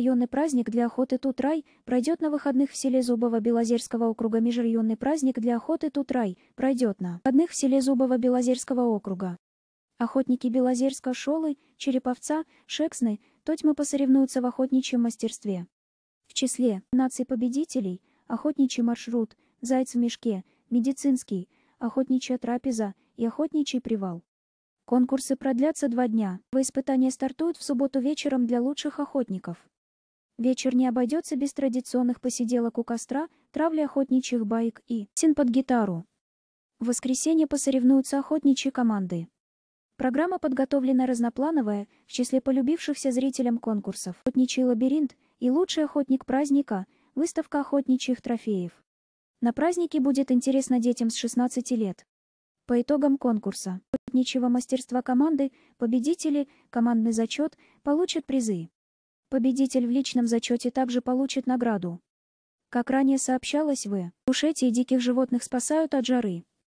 Межрайонный праздник для охоты Тутрай пройдет на выходных в селе Зубово Белозерского округа. Межрайонный праздник для охоты Тутрай пройдет на выходных в селе Зубово Белозерского округа. Охотники Белозерска, Шолы, Череповца, Шексны, Тотьмы посоревнуются в охотничьем мастерстве. В числе наций победителей охотничий маршрут, заяц в мешке, медицинский, охотничья трапеза и охотничий привал. Конкурсы продлятся два дня. Испытания стартуют в субботу вечером для лучших охотников. Вечер не обойдется без традиционных посиделок у костра, травли охотничьих баек и син под гитару. В воскресенье посоревнуются охотничьи команды. Программа подготовлена разноплановая, в числе полюбившихся зрителям конкурсов «Охотничий лабиринт» и «Лучший охотник праздника» выставка охотничьих трофеев. На празднике будет интересно детям с 16 лет. По итогам конкурса охотничьего мастерства команды победители, командный зачет, получат призы. Победитель в личном зачете также получит награду. Как ранее сообщалось, вы, ушети и диких животных спасают от жары.